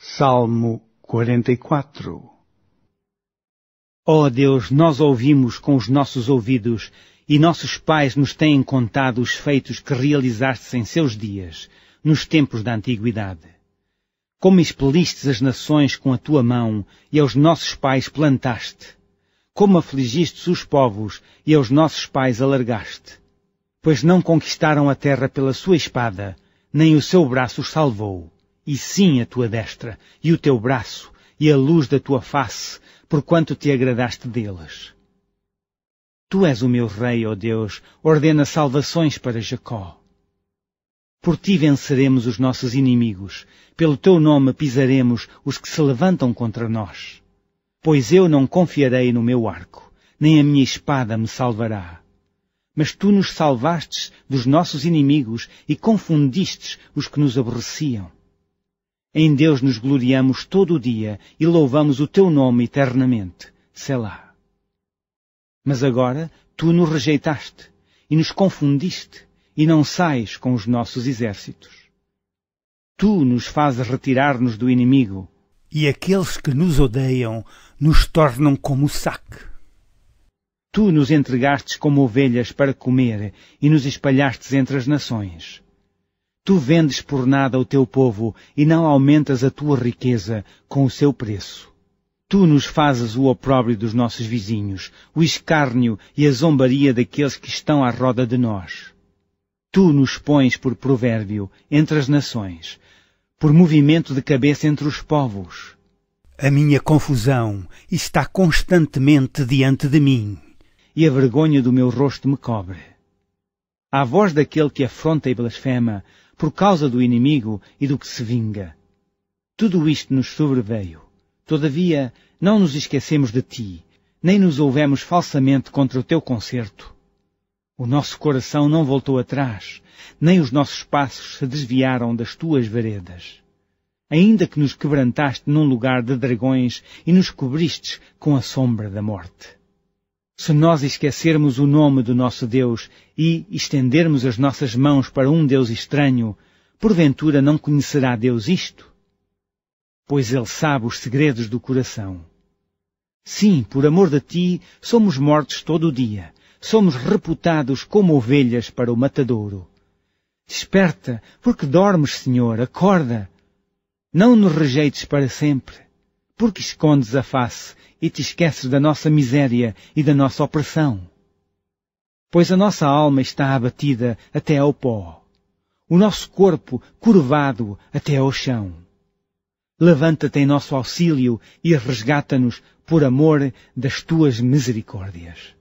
Salmo 44 Ó oh Deus, nós ouvimos com os nossos ouvidos, e nossos pais nos têm contado os feitos que realizaste em seus dias, nos tempos da antiguidade. Como expelistes as nações com a tua mão, e aos nossos pais plantaste. Como afligistes os povos, e aos nossos pais alargaste. Pois não conquistaram a terra pela sua espada, nem o seu braço os salvou e sim a tua destra, e o teu braço, e a luz da tua face, porquanto te agradaste delas Tu és o meu rei, ó Deus, ordena salvações para Jacó. Por ti venceremos os nossos inimigos, pelo teu nome pisaremos os que se levantam contra nós. Pois eu não confiarei no meu arco, nem a minha espada me salvará. Mas tu nos salvastes dos nossos inimigos e confundistes os que nos aborreciam. Em Deus nos gloriamos todo o dia e louvamos o teu nome eternamente. Selá. Mas agora tu nos rejeitaste e nos confundiste e não sais com os nossos exércitos. Tu nos fazes retirar-nos do inimigo. E aqueles que nos odeiam nos tornam como saque. Tu nos entregastes como ovelhas para comer e nos espalhastes entre as nações. Tu vendes por nada o teu povo e não aumentas a tua riqueza com o seu preço. Tu nos fazes o opróbrio dos nossos vizinhos, o escárnio e a zombaria daqueles que estão à roda de nós. Tu nos pões por provérbio entre as nações, por movimento de cabeça entre os povos. A minha confusão está constantemente diante de mim. E a vergonha do meu rosto me cobre. À voz daquele que afronta e blasfema, por causa do inimigo e do que se vinga. Tudo isto nos sobreveio. Todavia, não nos esquecemos de ti, nem nos houvemos falsamente contra o teu concerto. O nosso coração não voltou atrás, nem os nossos passos se desviaram das tuas veredas. Ainda que nos quebrantaste num lugar de dragões e nos cobristes com a sombra da morte. Se nós esquecermos o nome do nosso Deus e estendermos as nossas mãos para um Deus estranho, porventura não conhecerá Deus isto? Pois Ele sabe os segredos do coração. Sim, por amor de ti, somos mortos todo o dia, somos reputados como ovelhas para o matadouro. Desperta, porque dormes, Senhor, acorda. Não nos rejeites para sempre porque escondes a face e te esqueces da nossa miséria e da nossa opressão. Pois a nossa alma está abatida até ao pó, o nosso corpo curvado até ao chão. Levanta-te em nosso auxílio e resgata-nos por amor das tuas misericórdias.